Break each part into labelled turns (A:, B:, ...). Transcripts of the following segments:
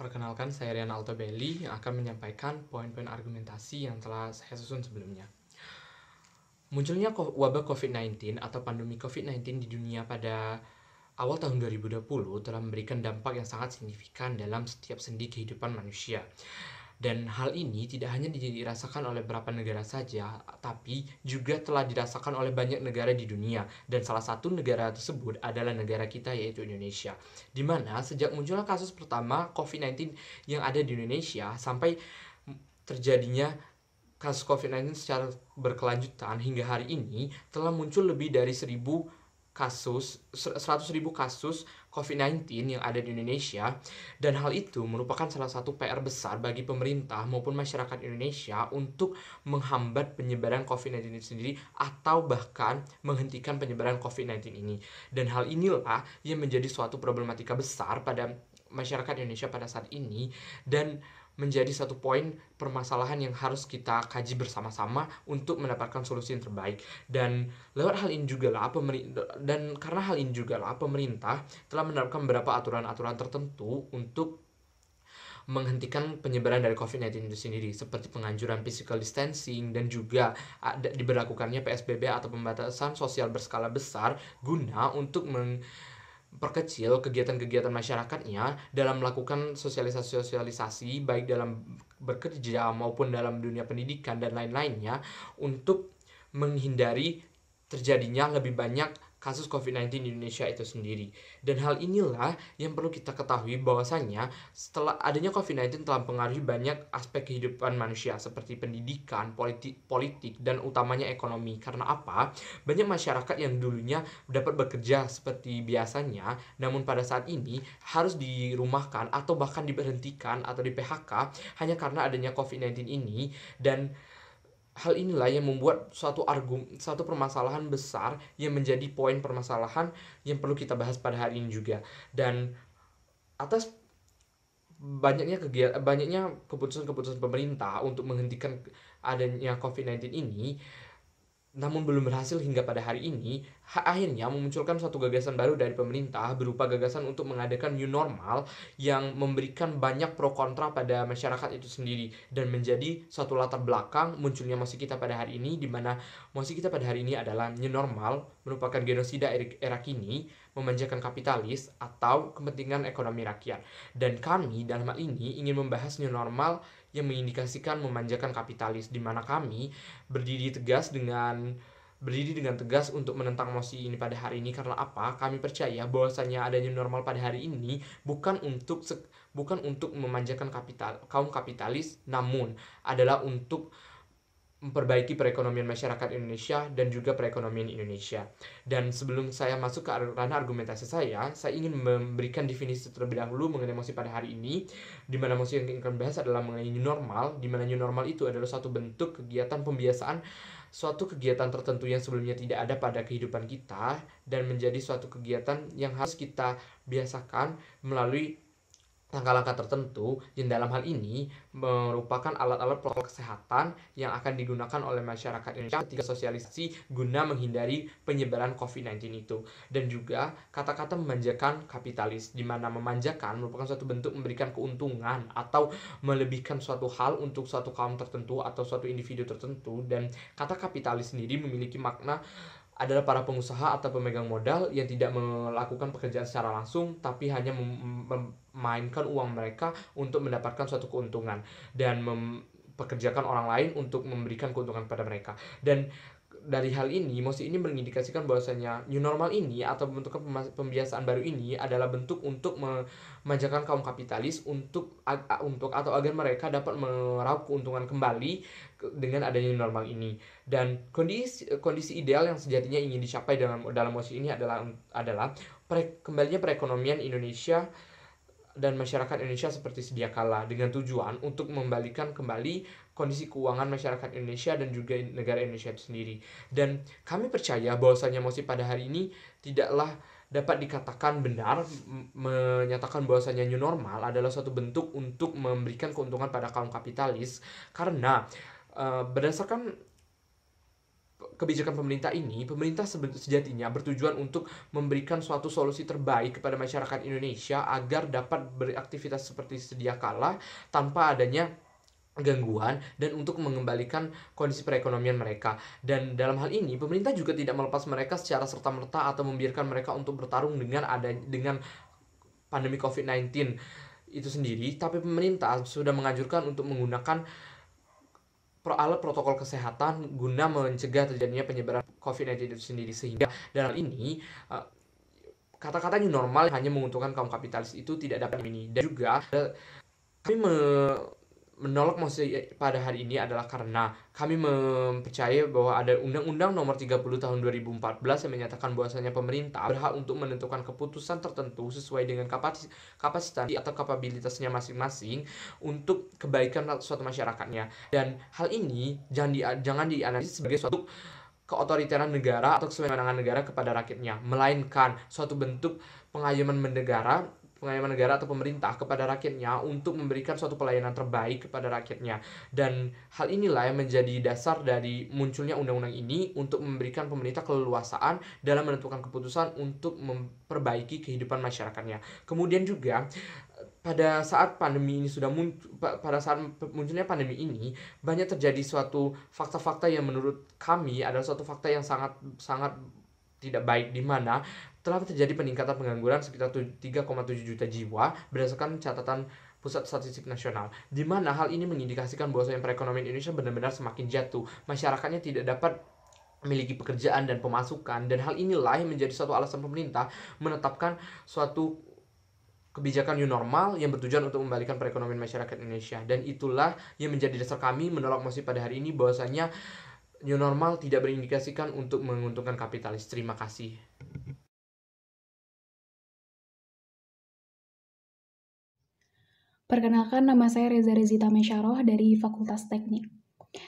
A: Perkenalkan, saya Rian Altobelli yang akan menyampaikan poin-poin argumentasi yang telah saya susun sebelumnya. Munculnya wabah COVID-19 atau pandemi COVID-19 di dunia pada awal tahun 2020 telah memberikan dampak yang sangat signifikan dalam setiap sendi kehidupan manusia. Dan hal ini tidak hanya dirasakan oleh beberapa negara saja, tapi juga telah dirasakan oleh banyak negara di dunia. Dan salah satu negara tersebut adalah negara kita yaitu Indonesia. Di mana sejak muncul kasus pertama COVID-19 yang ada di Indonesia sampai terjadinya kasus COVID-19 secara berkelanjutan hingga hari ini telah muncul lebih dari 1000 kasus 100.000 kasus COVID-19 yang ada di Indonesia dan hal itu merupakan salah satu PR besar bagi pemerintah maupun masyarakat Indonesia untuk menghambat penyebaran COVID-19 sendiri atau bahkan menghentikan penyebaran COVID-19 ini. Dan hal inilah yang menjadi suatu problematika besar pada masyarakat Indonesia pada saat ini dan menjadi satu poin permasalahan yang harus kita kaji bersama-sama untuk mendapatkan solusi yang terbaik dan lewat hal ini juga lah pemerintah dan karena hal ini juga lah pemerintah telah menerapkan beberapa aturan-aturan tertentu untuk menghentikan penyebaran dari COVID-19 itu sendiri seperti penganjuran physical distancing dan juga ada diberlakukannya PSBB atau pembatasan sosial berskala besar guna untuk meng perkecil kegiatan-kegiatan masyarakatnya dalam melakukan sosialisasi-sosialisasi baik dalam bekerja maupun dalam dunia pendidikan dan lain-lainnya untuk menghindari terjadinya lebih banyak kasus COVID-19 di Indonesia itu sendiri. Dan hal inilah yang perlu kita ketahui bahwasanya setelah adanya COVID-19 telah mempengaruhi banyak aspek kehidupan manusia seperti pendidikan, politik, politik dan utamanya ekonomi. Karena apa? Banyak masyarakat yang dulunya dapat bekerja seperti biasanya, namun pada saat ini harus dirumahkan atau bahkan diberhentikan atau di PHK hanya karena adanya COVID-19 ini dan hal inilah yang membuat suatu argum suatu permasalahan besar yang menjadi poin permasalahan yang perlu kita bahas pada hari ini juga dan atas banyaknya kegiatan banyaknya keputusan-keputusan pemerintah untuk menghentikan adanya COVID-19 ini namun belum berhasil hingga pada hari ini, akhirnya memunculkan suatu gagasan baru dari pemerintah berupa gagasan untuk mengadakan new normal yang memberikan banyak pro kontra pada masyarakat itu sendiri dan menjadi suatu latar belakang munculnya mosi kita pada hari ini di mana mosi kita pada hari ini adalah new normal merupakan genosida er, era kini memanjakan kapitalis atau kepentingan ekonomi rakyat dan kami dalam hal ini ingin membahas new normal yang mengindikasikan memanjakan kapitalis di mana kami berdiri tegas dengan berdiri dengan tegas untuk menentang mosi ini pada hari ini karena apa? Kami percaya bahwasanya adanya normal pada hari ini bukan untuk bukan untuk memanjakan kapital kaum kapitalis namun adalah untuk memperbaiki perekonomian masyarakat Indonesia dan juga perekonomian Indonesia. Dan sebelum saya masuk ke ranah argumentasi saya, saya ingin memberikan definisi terlebih dahulu mengenai mosi pada hari ini, di mana mosi yang ingin bahas adalah mengenai new normal, di mana new normal itu adalah satu bentuk kegiatan pembiasaan suatu kegiatan tertentu yang sebelumnya tidak ada pada kehidupan kita dan menjadi suatu kegiatan yang harus kita biasakan melalui langkah-langkah tertentu yang dalam hal ini merupakan alat-alat protokol kesehatan yang akan digunakan oleh masyarakat Indonesia ketika sosialisasi guna menghindari penyebaran COVID-19 itu. Dan juga kata-kata memanjakan kapitalis, di mana memanjakan merupakan suatu bentuk memberikan keuntungan atau melebihkan suatu hal untuk suatu kaum tertentu atau suatu individu tertentu dan kata kapitalis sendiri memiliki makna adalah para pengusaha atau pemegang modal yang tidak melakukan pekerjaan secara langsung tapi hanya memainkan uang mereka untuk mendapatkan suatu keuntungan dan mempekerjakan orang lain untuk memberikan keuntungan pada mereka dan dari hal ini, mosi ini mengindikasikan bahwasanya new normal ini atau bentuk pembiasaan baru ini adalah bentuk untuk memanjakan kaum kapitalis untuk untuk atau agar mereka dapat meraup keuntungan kembali dengan adanya new normal ini. Dan kondisi kondisi ideal yang sejatinya ingin dicapai dalam dalam mosi ini adalah adalah pre, kembalinya perekonomian Indonesia dan masyarakat Indonesia seperti sedia kala dengan tujuan untuk membalikan kembali kondisi keuangan masyarakat Indonesia dan juga negara Indonesia itu sendiri. Dan kami percaya bahwasanya mosi pada hari ini tidaklah dapat dikatakan benar menyatakan bahwasanya new normal adalah suatu bentuk untuk memberikan keuntungan pada kaum kapitalis karena uh, berdasarkan kebijakan pemerintah ini, pemerintah sejatinya bertujuan untuk memberikan suatu solusi terbaik kepada masyarakat Indonesia agar dapat beraktivitas seperti sedia kala tanpa adanya gangguan dan untuk mengembalikan kondisi perekonomian mereka. Dan dalam hal ini pemerintah juga tidak melepas mereka secara serta-merta atau membiarkan mereka untuk bertarung dengan ada dengan pandemi COVID-19 itu sendiri, tapi pemerintah sudah menganjurkan untuk menggunakan alat protokol kesehatan guna mencegah terjadinya penyebaran COVID-19 itu sendiri sehingga dalam hal ini eh, kata-kata normal hanya menguntungkan kaum kapitalis itu tidak dapat ini dan juga eh, kami me menolak mosi ya, pada hari ini adalah karena kami mempercayai bahwa ada Undang-Undang Nomor 30 Tahun 2014 yang menyatakan bahwasanya pemerintah berhak untuk menentukan keputusan tertentu sesuai dengan kapasitas, atau kapabilitasnya masing-masing untuk kebaikan suatu masyarakatnya. Dan hal ini jangan di, jangan dianalisis sebagai suatu keotoriteran negara atau kesewenangan negara kepada rakyatnya, melainkan suatu bentuk pengayoman negara pengayuman negara atau pemerintah kepada rakyatnya untuk memberikan suatu pelayanan terbaik kepada rakyatnya dan hal inilah yang menjadi dasar dari munculnya undang-undang ini untuk memberikan pemerintah keleluasaan dalam menentukan keputusan untuk memperbaiki kehidupan masyarakatnya kemudian juga pada saat pandemi ini sudah muncul pada saat munculnya pandemi ini banyak terjadi suatu fakta-fakta yang menurut kami adalah suatu fakta yang sangat sangat tidak baik di mana telah terjadi peningkatan pengangguran sekitar 3,7 juta jiwa berdasarkan catatan Pusat Statistik Nasional, di mana hal ini mengindikasikan bahwasanya perekonomian Indonesia benar-benar semakin jatuh. Masyarakatnya tidak dapat memiliki pekerjaan dan pemasukan dan hal inilah yang menjadi suatu alasan pemerintah menetapkan suatu kebijakan new normal yang bertujuan untuk membalikan perekonomian masyarakat Indonesia dan itulah yang menjadi dasar kami menolak mosi pada hari ini bahwasanya new normal tidak berindikasikan untuk menguntungkan kapitalis. Terima kasih.
B: Perkenalkan, nama saya Reza Rezita Mesyaroh dari Fakultas Teknik.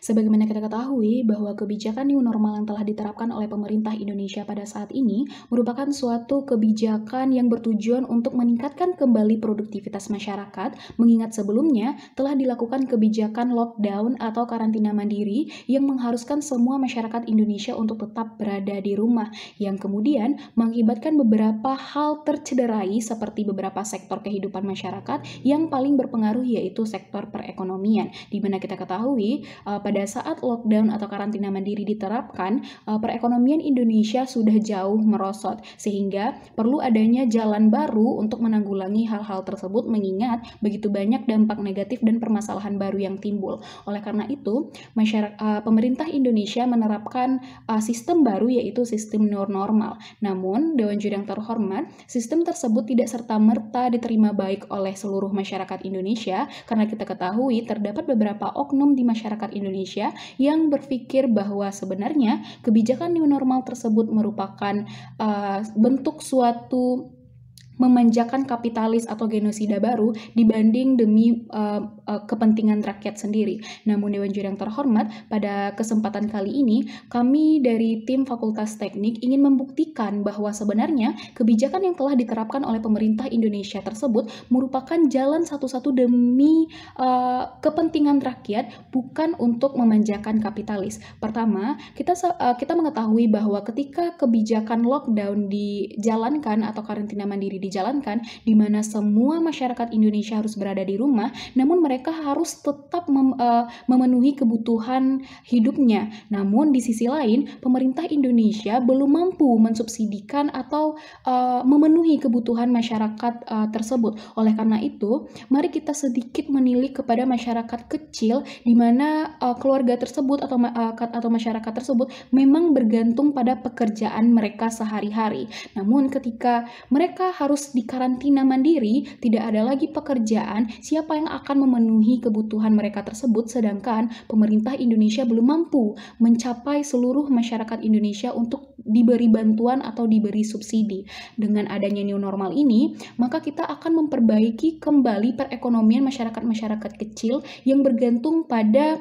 B: Sebagaimana kita ketahui bahwa kebijakan new normal yang telah diterapkan oleh pemerintah Indonesia pada saat ini merupakan suatu kebijakan yang bertujuan untuk meningkatkan kembali produktivitas masyarakat mengingat sebelumnya telah dilakukan kebijakan lockdown atau karantina mandiri yang mengharuskan semua masyarakat Indonesia untuk tetap berada di rumah yang kemudian mengakibatkan beberapa hal tercederai seperti beberapa sektor kehidupan masyarakat yang paling berpengaruh yaitu sektor perekonomian di mana kita ketahui Eh, pada saat lockdown atau karantina mandiri diterapkan, uh, perekonomian Indonesia sudah jauh merosot sehingga perlu adanya jalan baru untuk menanggulangi hal-hal tersebut mengingat begitu banyak dampak negatif dan permasalahan baru yang timbul. Oleh karena itu, masyarakat uh, eh, pemerintah Indonesia menerapkan uh, sistem baru yaitu sistem normal. Namun, Dewan Juri yang terhormat, sistem tersebut tidak serta-merta diterima baik oleh seluruh masyarakat Indonesia karena kita ketahui terdapat beberapa oknum di masyarakat Indonesia yang berpikir bahwa sebenarnya kebijakan new normal tersebut merupakan uh, bentuk suatu memanjakan kapitalis atau genosida baru dibanding demi uh, uh, kepentingan rakyat sendiri. Namun Dewan Juri yang terhormat, pada kesempatan kali ini kami dari tim Fakultas Teknik ingin membuktikan bahwa sebenarnya kebijakan yang telah diterapkan oleh pemerintah Indonesia tersebut merupakan jalan satu-satu demi uh, kepentingan rakyat bukan untuk memanjakan kapitalis. Pertama, kita uh, kita mengetahui bahwa ketika kebijakan lockdown dijalankan atau karantina mandiri di dijalankan, di mana semua masyarakat Indonesia harus berada di rumah, namun mereka harus tetap mem, uh, memenuhi kebutuhan hidupnya. Namun di sisi lain, pemerintah Indonesia belum mampu mensubsidikan atau uh, memenuhi kebutuhan masyarakat uh, tersebut. Oleh karena itu, mari kita sedikit menilik kepada masyarakat kecil, di mana uh, keluarga tersebut atau uh, atau masyarakat tersebut memang bergantung pada pekerjaan mereka sehari-hari. Namun ketika mereka harus harus dikarantina mandiri, tidak ada lagi pekerjaan, siapa yang akan memenuhi kebutuhan mereka tersebut sedangkan pemerintah Indonesia belum mampu mencapai seluruh masyarakat Indonesia untuk diberi bantuan atau diberi subsidi. Dengan adanya new normal ini, maka kita akan memperbaiki kembali perekonomian masyarakat-masyarakat kecil yang bergantung pada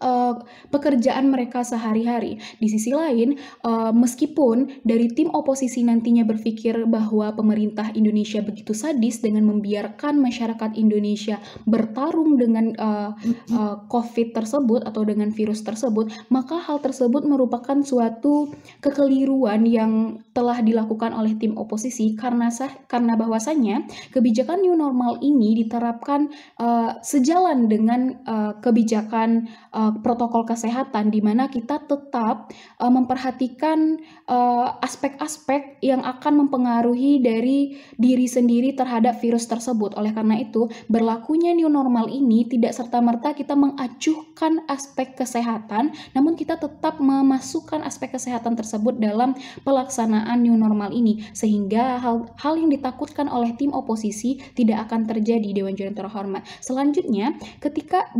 B: Eh, pekerjaan mereka sehari-hari. Di sisi lain, uh, meskipun dari tim oposisi nantinya berpikir bahwa pemerintah Indonesia begitu sadis dengan membiarkan masyarakat Indonesia bertarung dengan uh, uh, COVID tersebut atau dengan virus tersebut, maka hal tersebut merupakan suatu kekeliruan yang telah dilakukan oleh tim oposisi karena sah karena bahwasannya kebijakan new normal ini diterapkan uh, sejalan dengan uh, kebijakan uh, uh, protokol kesehatan di mana kita tetap uh, memperhatikan aspek eh, aspek-aspek yang akan mempengaruhi dari diri sendiri terhadap virus tersebut. Oleh karena itu, berlakunya new normal ini tidak serta-merta kita mengacuhkan aspek kesehatan, namun kita tetap memasukkan aspek kesehatan tersebut dalam pelaksanaan new normal ini sehingga hal hal yang ditakutkan oleh tim oposisi tidak akan terjadi Dewan Juri terhormat. Selanjutnya, ketika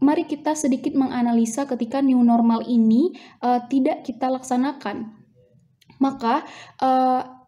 B: mari kita sedikit sedikit menganalisa ketika new normal ini uh, tidak kita laksanakan. Maka uh,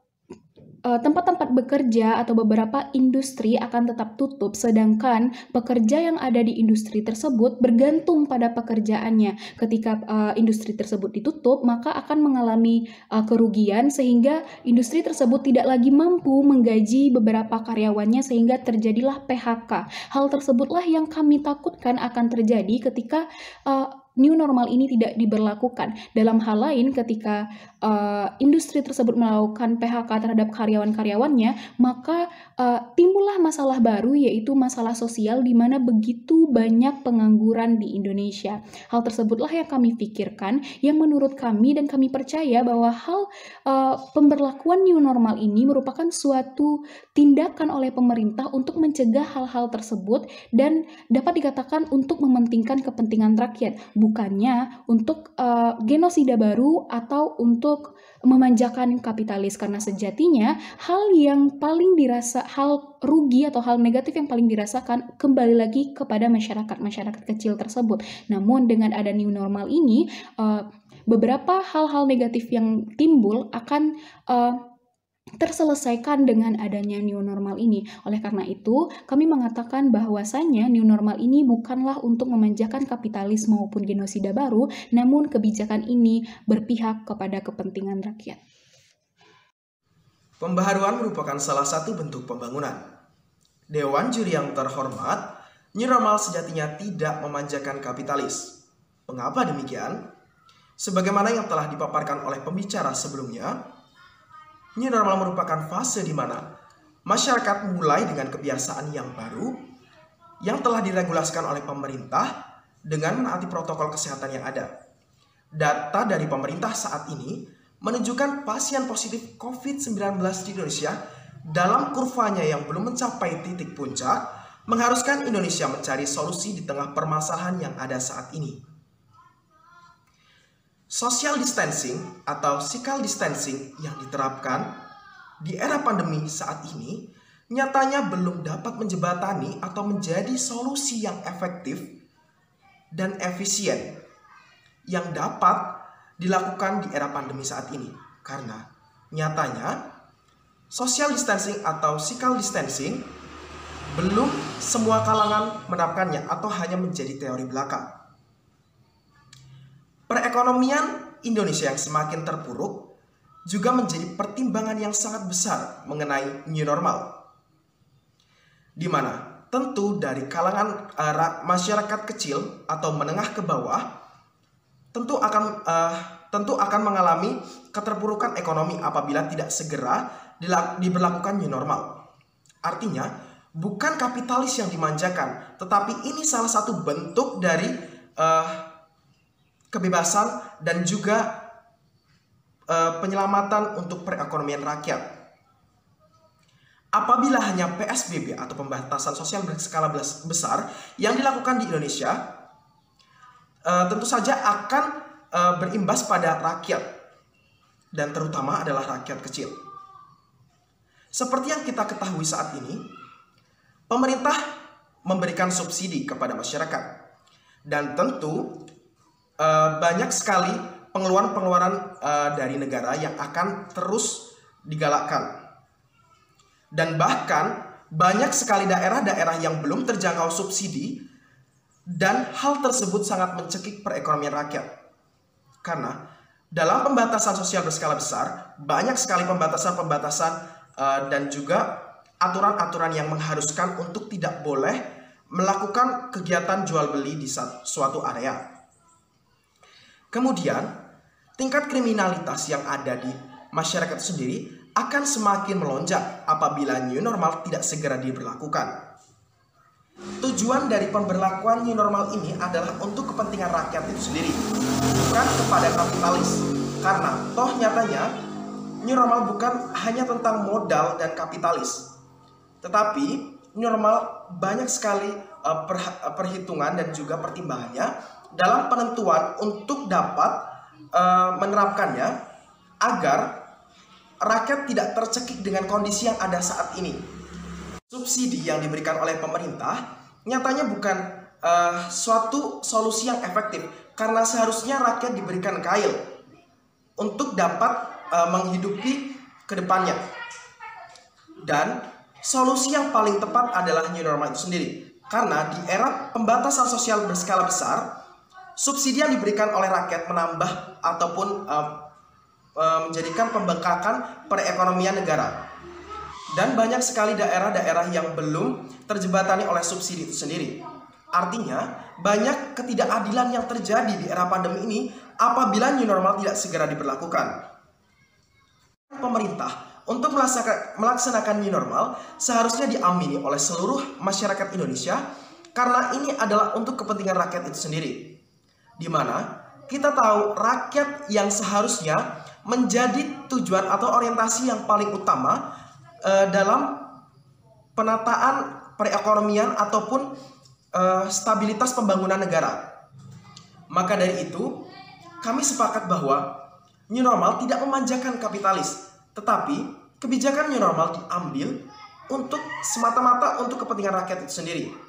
B: Eh, tempat-tempat bekerja atau beberapa industri akan tetap tutup, sedangkan pekerja yang ada di industri tersebut bergantung pada pekerjaannya. Ketika uh, industri tersebut ditutup, maka akan mengalami uh, kerugian, sehingga industri tersebut tidak lagi mampu menggaji beberapa karyawannya, sehingga terjadilah PHK. Hal tersebutlah yang kami takutkan akan terjadi ketika. Uh, new normal ini tidak diberlakukan. Dalam hal lain, ketika uh, industri tersebut melakukan PHK terhadap karyawan-karyawannya, maka uh, timbullah masalah baru yaitu masalah sosial di mana begitu banyak pengangguran di Indonesia. Hal tersebutlah yang kami pikirkan, yang menurut kami dan kami percaya bahwa hal uh, pemberlakuan new normal ini merupakan suatu tindakan oleh pemerintah untuk mencegah hal-hal tersebut dan dapat dikatakan untuk mementingkan kepentingan rakyat, bukannya untuk uh, genosida baru atau untuk memanjakan kapitalis karena sejatinya hal yang paling dirasa hal rugi atau hal negatif yang paling dirasakan kembali lagi kepada masyarakat-masyarakat kecil tersebut. Namun dengan ada new normal ini uh, beberapa hal-hal negatif yang timbul akan uh, terselesaikan dengan adanya new normal ini. Oleh karena itu, kami mengatakan bahwasanya new normal ini bukanlah untuk memanjakan kapitalis maupun genosida baru, namun kebijakan ini berpihak kepada kepentingan rakyat.
C: Pembaharuan merupakan salah satu bentuk pembangunan. Dewan juri yang terhormat, new normal sejatinya tidak memanjakan kapitalis. Mengapa demikian? Sebagaimana yang telah dipaparkan oleh pembicara sebelumnya, New normal merupakan fase di mana masyarakat mulai dengan kebiasaan yang baru yang telah diregulasikan oleh pemerintah dengan menaati protokol kesehatan yang ada. Data dari pemerintah saat ini menunjukkan pasien positif COVID-19 di Indonesia dalam kurvanya yang belum mencapai titik puncak mengharuskan Indonesia mencari solusi di tengah permasalahan yang ada saat ini. Social distancing atau physical distancing yang diterapkan di era pandemi saat ini nyatanya belum dapat menjebatani atau menjadi solusi yang efektif dan efisien yang dapat dilakukan di era pandemi saat ini. Karena nyatanya social distancing atau physical distancing belum semua kalangan menerapkannya atau hanya menjadi teori belaka. Perekonomian Indonesia yang semakin terpuruk juga menjadi pertimbangan yang sangat besar mengenai new normal. Di mana tentu dari kalangan uh, masyarakat kecil atau menengah ke bawah tentu akan uh, tentu akan mengalami keterpurukan ekonomi apabila tidak segera diberlakukan new normal. Artinya, bukan kapitalis yang dimanjakan, tetapi ini salah satu bentuk dari uh, kebebasan dan juga uh, penyelamatan untuk perekonomian rakyat. Apabila hanya PSBB atau pembatasan sosial berskala besar yang dilakukan di Indonesia, uh, tentu saja akan uh, berimbas pada rakyat dan terutama adalah rakyat kecil. Seperti yang kita ketahui saat ini, pemerintah memberikan subsidi kepada masyarakat. Dan tentu Eh, banyak sekali pengeluaran-pengeluaran uh, dari negara yang akan terus digalakkan. Dan bahkan banyak sekali daerah-daerah yang belum terjangkau subsidi dan hal tersebut sangat mencekik perekonomian rakyat. Karena dalam pembatasan sosial berskala besar, banyak sekali pembatasan-pembatasan uh, dan juga aturan-aturan yang mengharuskan untuk tidak boleh melakukan kegiatan jual beli di suatu area. Kemudian, tingkat kriminalitas yang ada di masyarakat sendiri akan semakin melonjak apabila new normal tidak segera diberlakukan. Tujuan dari pemberlakuan new normal ini adalah untuk kepentingan rakyat itu sendiri, bukan kepada kapitalis. Karena toh nyatanya new normal bukan hanya tentang modal dan kapitalis, tetapi new normal banyak sekali eh, eh, perhitungan dan juga pertimbangannya dalam penentuan untuk dapat uh, menerapkannya agar rakyat tidak tercekik dengan kondisi yang ada saat ini. Subsidi yang diberikan oleh pemerintah nyatanya bukan uh, suatu solusi yang efektif karena seharusnya rakyat diberikan kail untuk dapat uh, menghidupi kedepannya. Dan solusi yang paling tepat adalah new normal itu sendiri. Karena di era pembatasan sosial berskala besar, subsidi yang diberikan oleh rakyat menambah ataupun uh, uh, menjadikan pembengkakan perekonomian negara. Dan banyak sekali daerah-daerah yang belum terjebatani oleh subsidi itu sendiri. Artinya, banyak ketidakadilan yang terjadi di era pandemi ini apabila new normal tidak segera diberlakukan. Pemerintah untuk melaksanakan new normal seharusnya diamini oleh seluruh masyarakat Indonesia karena ini adalah untuk kepentingan rakyat itu sendiri di mana kita tahu rakyat yang seharusnya menjadi tujuan atau orientasi yang paling utama uh, dalam penataan perekonomian ataupun uh, stabilitas pembangunan negara. Maka dari itu, kami sepakat bahwa new normal tidak memanjakan kapitalis, tetapi kebijakan new normal diambil untuk semata-mata untuk kepentingan rakyat itu sendiri.